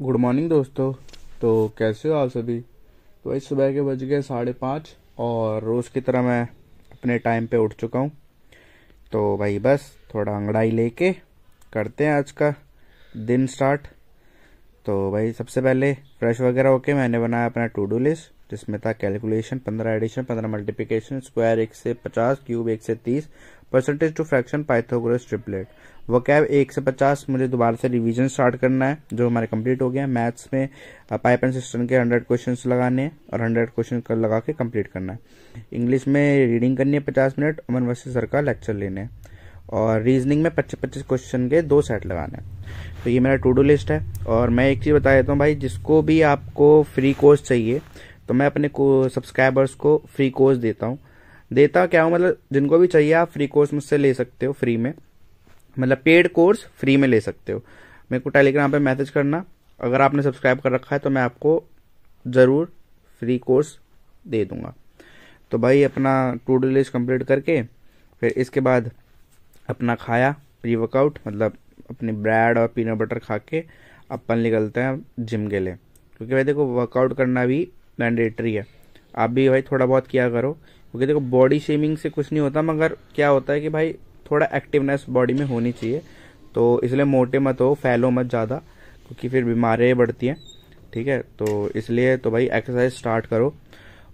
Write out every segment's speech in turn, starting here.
good morning दोस्तों तो कैसे हो आप सभी तो इस सुबह के बज गए साढ़े पाँच और रोज़ की तरह मैं अपने टाइम पे उठ चुका हूँ तो भाई बस थोड़ा अंगड़ाई लेके करते हैं आज का दिन स्टार्ट तो भाई सबसे पहले फ्रेश वगैरह होके मैंने बनाया अपना टू डू लिस्ट जिसमें था कैलकुलेशन पंद्रह एडिशन पंद्रह मल्टीप्लीकेशन स्क्वायर एक से पचास क्यूब एक से तीस percentage to fraction Pythagoras triplet वो कैब एक से पचास मुझे दोबारा से रिवीजन स्टार्ट करना है जो हमारे कंप्लीट हो गया है मैथ्स में पाइप एंड सिस्टम के हंड्रेड क्वेश्चन लगाने और हंड्रेड क्वेश्चन लगा के कंप्लीट करना है इंग्लिश में रीडिंग करनी है पचास मिनट अमन वसी सर का लेक्चर लेने और रीजनिंग में पच्चीस पच्चीस क्वेश्चन के दो सेट लगाने तो ये मेरा टू डू लिस्ट है और मैं एक चीज़ बता देता हूँ भाई जिसको भी आपको फ्री कोर्स चाहिए तो मैं अपने सब्सक्राइबर्स को फ्री कोर्स देता हूँ देता क्या हूँ मतलब जिनको भी चाहिए आप फ्री कोर्स मुझसे ले सकते हो फ्री में मतलब पेड कोर्स फ्री में ले सकते हो मेरे को टेलीग्राम पे मैसेज करना अगर आपने सब्सक्राइब कर रखा है तो मैं आपको ज़रूर फ्री कोर्स दे दूंगा तो भाई अपना टू डू लिस्ट कंप्लीट करके फिर इसके बाद अपना खाया प्री वर्कआउट मतलब अपनी ब्रेड और पीनट बटर खा के अपन निकलते हैं जिम के लिए क्योंकि भाई देखो वर्कआउट करना भी मैंडेटरी है आप भी भाई थोड़ा बहुत किया करो क्योंकि देखो बॉडी शेमिंग से कुछ नहीं होता मगर क्या होता है कि भाई थोड़ा एक्टिवनेस बॉडी में होनी चाहिए तो इसलिए मोटे मत हो फैलो मत ज़्यादा क्योंकि फिर बीमारियाँ बढ़ती हैं ठीक है तो इसलिए तो भाई एक्सरसाइज स्टार्ट करो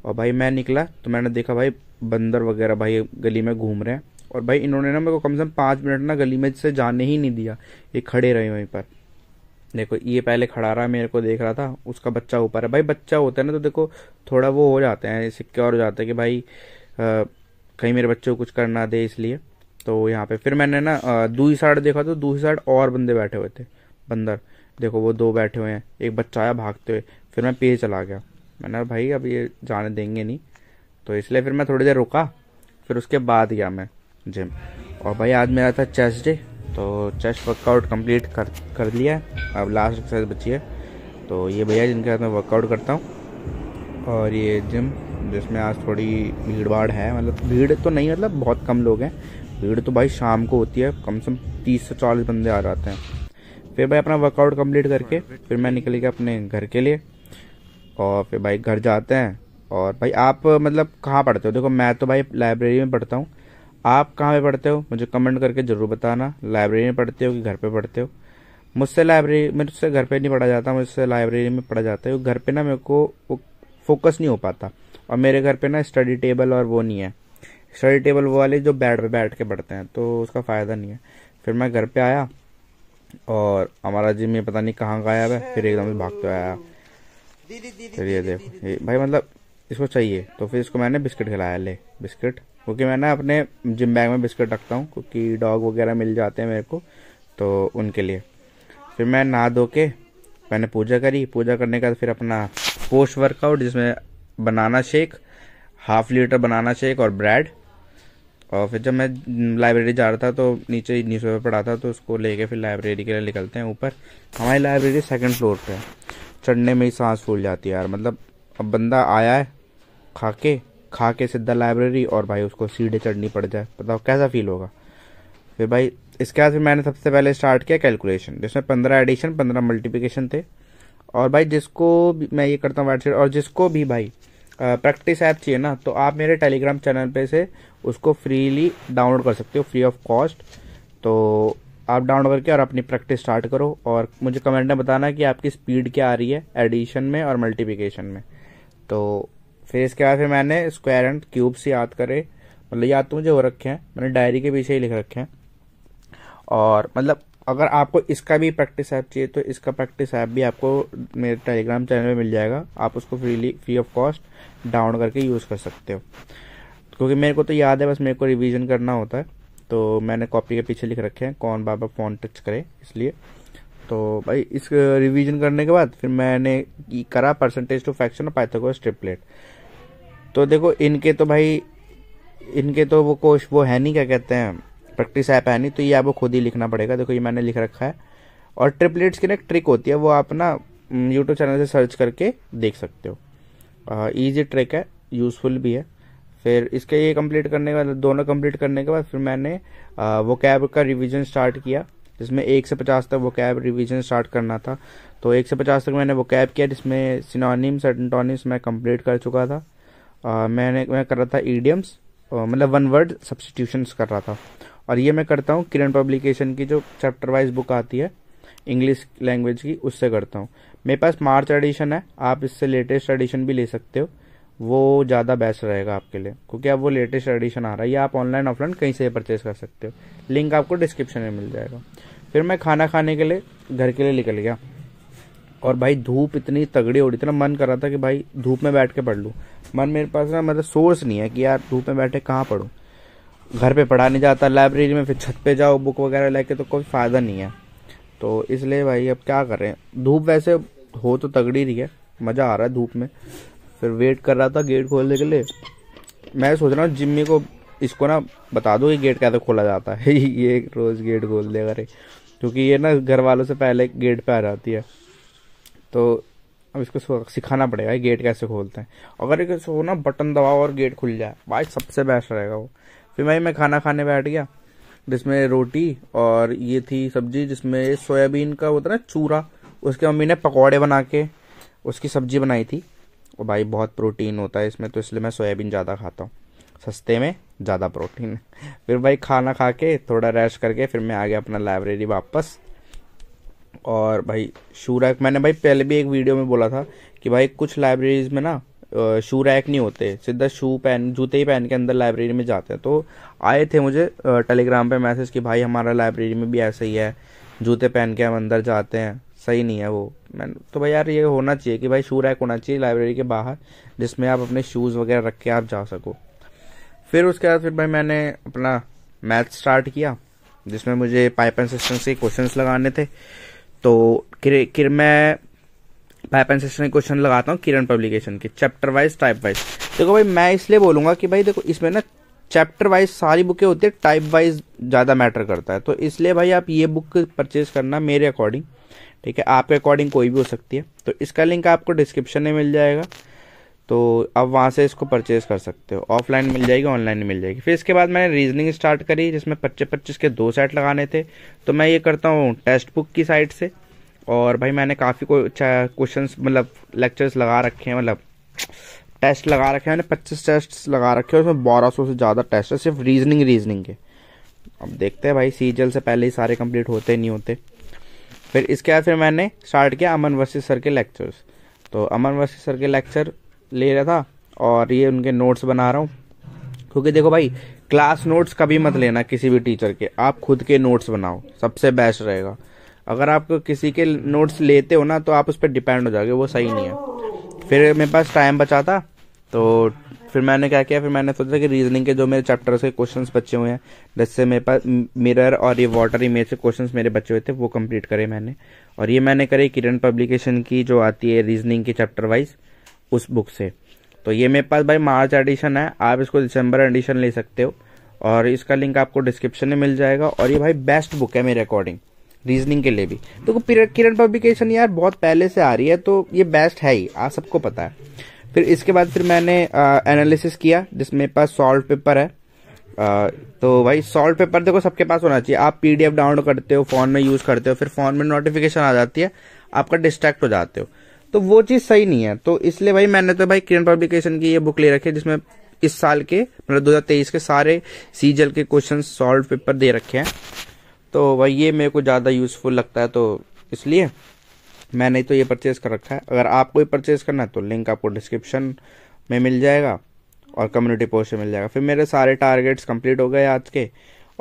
और भाई मैं निकला तो मैंने देखा भाई बंदर वगैरह भाई गली में घूम रहे हैं और भाई इन्होंने ना मेरे को कम से कम पाँच मिनट ना गली में से जाने ही नहीं दिया ये खड़े रहे वहीं पर देखो ये पहले खड़ा रहा मेरे को देख रहा था उसका बच्चा ऊपर है भाई बच्चा होता है ना तो देखो थोड़ा वो हो जाते हैं सिक्योर हो जाता है कि भाई कहीं मेरे बच्चे को कुछ करना दे इसलिए तो यहाँ पे फिर मैंने ना दूसरी साइड देखा तो दूसरी साइड और बंदे बैठे हुए थे बंदर देखो वो दो बैठे हुए हैं एक बच्चा आया भागते हुए फिर मैं पीछे चला गया मैंने भाई अब ये जाने देंगे नहीं तो इसलिए फिर मैं थोड़ी देर रुका फिर उसके बाद गया मैं जिम और भाई आज मेरा था चेस्ट डे तो चेस्ट वर्कआउट कंप्लीट कर कर लिया अब लास्ट एक्सरसाइज बची है तो ये भैया जिनके साथ मैं वर्कआउट करता हूँ और ये जिम जिसमें आज थोड़ी भीड़ भाड़ है मतलब भीड़ तो नहीं मतलब बहुत कम लोग हैं भीड़ तो भाई शाम को होती है कम से कम तीस से चालीस बंदे आ जाते हैं फिर भाई अपना वर्कआउट कम्प्लीट करके फिर मैं निकल गया अपने घर के लिए और फिर भाई घर जाते हैं और भाई आप मतलब कहाँ पढ़ते हो देखो मैं तो भाई लाइब्रेरी में पढ़ता हूँ आप कहाँ पे पढ़ते हो मुझे कमेंट करके जरूर बताना लाइब्रेरी में पढ़ते हो कि घर पे पढ़ते हो मुझसे लाइब्रेरी मुझसे तो घर पे नहीं पढ़ा जाता मुझसे लाइब्रेरी में पढ़ा जाता है घर पे ना मेरे को फोकस नहीं हो पाता और मेरे घर पे ना स्टडी टेबल और वो नहीं है स्टडी टेबल वो वाले जो बेड पे बैठ के पढ़ते हैं तो उसका फ़ायदा नहीं है फिर मैं घर पे आया और हमारा जिम में पता नहीं कहाँ गायब है फिर एकदम से भागते आया चलिए देखो ये भाई मतलब इसको चाहिए तो फिर इसको मैंने बिस्किट खिलाया ले बिस्किट क्योंकि मैं ना अपने जिम बैग में बिस्किट रखता हूँ क्योंकि डॉग वगैरह मिल जाते हैं मेरे को तो उनके लिए फिर मैं नहा धो के मैंने पूजा करी पूजा करने के बाद फिर अपना पोस्ट वर्कआउट जिसमें banana shake half litre banana shake और ब्रेड और फिर जब मैं लाइब्रेरी जा रहा था तो नीचे न्यूज़ पेपर पढ़ा था तो उसको लेके फिर लाइब्रेरी के लिए निकलते हैं ऊपर हमारी लाइब्रेरी सेकंड फ्लोर पे है चढ़ने में ही सांस फूल जाती है यार मतलब अब बंदा आया है खा के खा के सीधा लाइब्रेरी और भाई उसको सीढ़ी चढ़नी पड़ जाए बताओ कैसा फील होगा फिर भाई इसके बाद फिर मैंने सबसे पहले स्टार्ट किया कैलकुलेशन जिसमें पंद्रह एडिशन पंद्रह मल्टीप्लिकेशन थे और भाई जिसको मैं ये करता हूँ वाइट और जिसको भी भाई प्रैक्टिस ऐप चाहिए ना तो आप मेरे टेलीग्राम चैनल पे से उसको फ्रीली डाउनलोड कर सकते हो फ्री ऑफ कॉस्ट तो आप डाउनलोड करके और अपनी प्रैक्टिस स्टार्ट करो और मुझे कमेंट में बताना कि आपकी स्पीड क्या आ रही है एडिशन में और मल्टीप्लिकेशन में तो फिर इसके बाद फिर मैंने स्क्वायर एंड क्यूब्स याद करे मतलब याद तो मुझे हो रखे हैं मैंने डायरी के पीछे ही लिख रखे हैं और मतलब अगर आपको इसका भी प्रैक्टिस ऐप चाहिए तो इसका प्रैक्टिस ऐप भी आपको मेरे टेलीग्राम चैनल में मिल जाएगा आप उसको freely free of cost down करके यूज़ कर सकते हो क्योंकि मेरे को तो याद है बस मेरे को रिवीजन करना होता है तो मैंने कॉपी के पीछे लिख रखे हैं कौन बाबा फ़ोन टच करे इसलिए तो भाई इस रिवीजन करने के बाद फिर मैंने करा परसेंटेज टू फैक्शन और पाइथागोरस ट्रिपलेट तो देखो इनके तो भाई इनके तो वो कोश वो है नहीं क्या कहते हैं प्रैक्टिस ऐप है नहीं तो ये आपको खुद ही लिखना पड़ेगा देखो ये मैंने लिख रखा है और ट्रिपलेट्स की ना एक ट्रिक होती है वो आप ना यूट्यूब चैनल से सर्च करके देख सकते हो ईजी ट्रिक है यूजफुल भी है फिर इसके ये कंप्लीट करने के बाद दोनों कंप्लीट करने के बाद फिर मैंने वो कैब का रिवीजन स्टार्ट किया जिसमें एक से पचास तक वो कैब रिविजन स्टार्ट करना था तो एक से पचास तक मैंने वो कैब किया जिसमें सिनोनिम्स एंटोनिम्स मैं कंप्लीट कर चुका था मैंने मैं कर रहा था ईडियम्स मतलब वन वर्ड सब्सटीट्यूशंस कर रहा था और ये मैं करता हूँ किरण पब्लिकेशन की जो चैप्टर वाइज बुक आती है इंग्लिश लैंग्वेज की उससे करता हूँ मेरे पास मार्च एडिशन है आप इससे लेटेस्ट एडिशन भी ले सकते हो वो ज़्यादा बेस्ट रहेगा आपके लिए क्योंकि अब वो लेटेस्ट एडिशन आ रहा है या आप ऑनलाइन ऑफलाइन कहीं से परचेज कर सकते हो लिंक आपको डिस्क्रिप्शन में मिल जाएगा फिर मैं खाना खाने के लिए घर के लिए निकल गया और भाई धूप इतनी तगड़ी हो रही थी ना मन कर रहा था कि भाई धूप में बैठ के पढ़ लूँ मन मेरे पास ना मतलब सोर्स नहीं है कि यार धूप में बैठे कहाँ पढ़ू घर पे पढ़ा नहीं जाता लाइब्रेरी में फिर छत पे जाओ बुक वगैरह लेके तो कोई फ़ायदा नहीं है तो इसलिए भाई अब क्या करें धूप वैसे हो तो तगड़ी रही है मज़ा आ रहा है धूप में फिर वेट कर रहा था गेट खोलने के लिए मैं सोच रहा हूँ जिम्मी को इसको ना बता दो कि गेट कैसे खोला जाता है ये रोज़ गेट खोल देगा रे क्योंकि ये ना घर वालों से पहले गेट पे आ जाती है तो अब इसको सिखाना पड़ेगा गेट कैसे खोलते हैं अगर एक हो ना बटन दबाओ और गेट खुल जाए भाई सबसे बेस्ट रहेगा वो फिर भाई मैं खाना खाने बैठ गया जिसमें रोटी और ये थी सब्जी जिसमें सोयाबीन का होता ना चूरा उसके मम्मी ने पकौड़े बना के उसकी सब्जी बनाई थी और भाई बहुत प्रोटीन होता है इसमें तो इसलिए मैं सोयाबीन ज़्यादा खाता हूँ सस्ते में ज़्यादा प्रोटीन फिर भाई खाना खा के थोड़ा रेस्ट करके फिर मैं आ गया अपना लाइब्रेरी वापस और भाई शू रैक मैंने भाई पहले भी एक वीडियो में बोला था कि भाई कुछ लाइब्रेरीज में ना शू रैक नहीं होते सीधा शू पहन जूते ही पहन के अंदर लाइब्रेरी में जाते हैं तो आए थे मुझे टेलीग्राम पे मैसेज कि भाई हमारा लाइब्रेरी में भी ऐसा ही है जूते पहन के हम अंदर जाते हैं सही नहीं है वो मैं तो भाई यार ये होना चाहिए कि भाई शू रैक होना चाहिए लाइब्रेरी के बाहर जिसमें आप अपने शूज़ वगैरह रख के आप जा सको फिर उसके बाद फिर भाई मैंने अपना मैथ स्टार्ट किया जिसमें मुझे पाइप एंड सिस्टम के क्वेश्चंस लगाने थे तो किर, मैं पाइप एंड सिस्टम क्वेश्चन लगाता हूँ किरण पब्लिकेशन के चैप्टर वाइज टाइप वाइज देखो भाई मैं इसलिए बोलूंगा कि भाई देखो इसमें ना चैप्टर वाइज सारी बुकें होती है टाइप वाइज ज़्यादा मैटर करता है तो इसलिए भाई आप ये बुक परचेज करना मेरे अकॉर्डिंग ठीक है आपके अकॉर्डिंग कोई भी हो सकती है तो इसका लिंक आपको डिस्क्रिप्शन में मिल जाएगा तो अब वहाँ से इसको परचेज कर सकते हो ऑफलाइन मिल जाएगी ऑनलाइन मिल जाएगी फिर इसके बाद मैंने रीजनिंग स्टार्ट करी जिसमें पच्चीस पच्चीस के दो सेट लगाने थे तो मैं ये करता हूँ टेक्स्ट बुक की साइड से और भाई मैंने काफ़ी को क्वेश्चन अच्छा मतलब लेक्चर्स लगा रखे हैं मतलब टेस्ट लगा रखे हैं मैंने पच्चीस टेस्ट लगा रखे हैं उसमें बारह सौ से ज़्यादा टेस्ट है सिर्फ रीजनिंग रीजनिंग के अब देखते हैं भाई सीजल से पहले ही सारे कंप्लीट होते नहीं होते फिर इसके बाद फिर मैंने स्टार्ट किया अमन वर्सी सर के लेक्चर्स तो अमन वर्सी सर के लेक्चर ले रहा था और ये उनके नोट्स बना रहा हूँ क्योंकि देखो भाई क्लास नोट्स कभी मत लेना किसी भी टीचर के आप खुद के नोट्स बनाओ सबसे बेस्ट रहेगा अगर आप किसी के नोट्स लेते हो ना तो आप उस पर डिपेंड हो जाओगे वो सही नहीं है फिर मेरे पास टाइम बचा था तो फिर मैंने क्या किया फिर मैंने सोचा कि रीजनिंग के जो मेरे चैप्टर्स के क्वेश्चन बचे हुए हैं जैसे मेरे पास मिरर और ये वाटर इमेज के क्वेश्चन मेरे बचे हुए थे वो कंप्लीट करे मैंने और ये मैंने करे किरण पब्लिकेशन की जो आती है रीजनिंग की चैप्टर वाइज़ उस बुक से तो ये मेरे पास भाई मार्च एडिशन है आप इसको दिसंबर एडिशन ले सकते हो और इसका लिंक आपको डिस्क्रिप्शन में मिल जाएगा और ये भाई बेस्ट बुक है मेरे अकॉर्डिंग रीजनिंग के लिए भी तो किरण पब्लिकेशन यार बहुत पहले से आ रही है तो ये बेस्ट है ही आप सबको पता है फिर इसके बाद फिर मैंने एनालिसिस किया जिसमें पास सॉल्ट पेपर है आ, तो भाई सॉल्ट पेपर देखो सबके पास होना चाहिए आप पीडीएफ डाउनलोड करते हो फोन में यूज करते हो फिर फोन में नोटिफिकेशन आ जाती है आपका डिस्ट्रैक्ट हो जाते हो तो वो चीज सही नहीं है तो इसलिए भाई मैंने तो भाई किरण पब्लिकेशन की ये बुक ले रखी है जिसमें इस साल के मतलब 2023 के सारे सीजल के क्वेश्चन सॉल्व पेपर दे रखे हैं तो भाई ये मेरे को ज़्यादा यूज़फुल लगता है तो इसलिए मैंने तो ये परचेज़ कर रखा है अगर आपको परचेज़ करना है तो लिंक आपको डिस्क्रिप्शन में मिल जाएगा और कम्युनिटी पोस्ट में मिल जाएगा फिर मेरे सारे टारगेट्स कंप्लीट हो गए आज के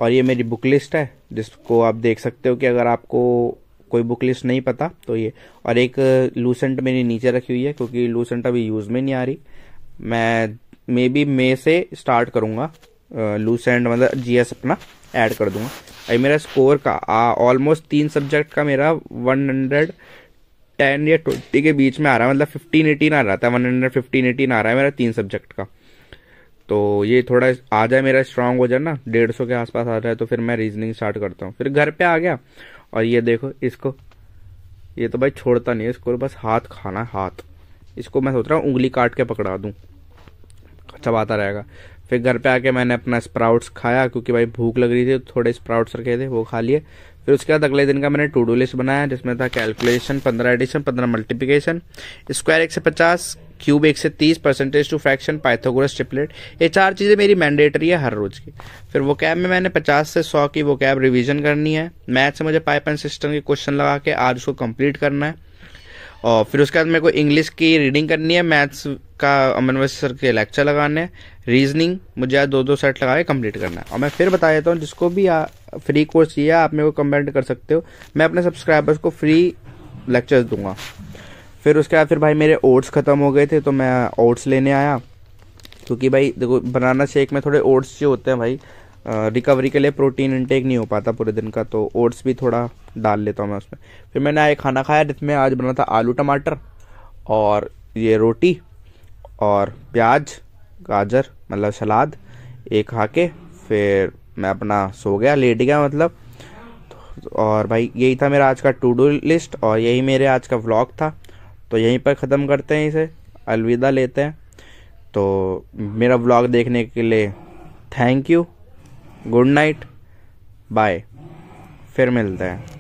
और ये मेरी बुक लिस्ट है जिसको आप देख सकते हो कि अगर आपको कोई बुक लिस्ट नहीं पता तो ये और एक लूसेंट uh, मेरी नीचे रखी हुई है क्योंकि लूसेंट अभी यूज में नहीं आ रही मैं मे बी मे से स्टार्ट करूंगा लूसेंट uh, मतलब जीएस अपना ऐड कर दूंगा अभी मेरा स्कोर का ऑलमोस्ट तीन सब्जेक्ट का मेरा वन हंड्रेड टेन या ट्वेंटी के बीच में आ रहा है मतलब फिफ्टीन एटीन आ रहा था वन हंड्रेड फिफ्टीन एटीन आ रहा है मेरा तीन सब्जेक्ट का तो ये थोड़ा आ जाए मेरा स्ट्रांग हो जाए ना डेढ़ सौ के आसपास आ जाए तो फिर मैं रीजनिंग स्टार्ट करता हूँ फिर घर पे आ गया और ये देखो इसको ये तो भाई छोड़ता नहीं है इसको बस हाथ खाना है हाथ इसको मैं सोच रहा हूँ उंगली काट के पकड़ा दूँ चबाता अच्छा रहेगा फिर घर पे आके मैंने अपना स्प्राउट्स खाया क्योंकि भाई भूख लग रही थी तो थोड़े स्प्राउट्स रखे थे वो खा लिए फिर उसके बाद अगले दिन का मैंने टू डू लिस्ट बनाया जिसमें था कैलकुलेशन पंद्रह एडिशन पंद्रह मल्टीप्लीकेशन स्क्वायर एक से पचास क्यूब एक से तीस percentage to fraction Pythagoras triplet ये चार चीज़ें मेरी मैंडेटरी है हर रोज़ की फिर वो कैब में मैंने पचास से सौ की वो कैब रिविजन करनी है मैथ से मुझे पाइप एंड सिस्टम के क्वेश्चन लगा के आज उसको कंप्लीट करना है और फिर उसके बाद मेरे को इंग्लिश की रीडिंग करनी है मैथ्स का अमन सर के लेक्चर लगाने हैं रीजनिंग मुझे आज दो दो सेट लगा के कम्प्लीट करना है और मैं फिर बता देता हूँ जिसको भी आ, फ्री कोर्स चाहिए आप मेरे को कमेंट कर सकते हो मैं अपने सब्सक्राइबर्स को फ्री लेक्चर्स दूंगा फिर उसके बाद फिर भाई मेरे ओट्स ख़त्म हो गए थे तो मैं ओट्स लेने आया क्योंकि भाई देखो बनाना शेक में थोड़े ओट्स जो होते हैं भाई रिकवरी के लिए प्रोटीन इनटेक नहीं हो पाता पूरे दिन का तो ओट्स भी थोड़ा डाल लेता हूँ मैं उसमें फिर मैंने आए खाना खाया जिसमें आज बना था आलू टमाटर और ये रोटी और प्याज गाजर मतलब सलाद ये खा के फिर मैं अपना सो गया लेट गया मतलब और भाई यही था मेरा आज का टू डू लिस्ट और यही मेरे आज का व्लॉग था तो यहीं पर ख़त्म करते हैं इसे अलविदा लेते हैं तो मेरा व्लॉग देखने के लिए thank you good night bye फिर मिलते हैं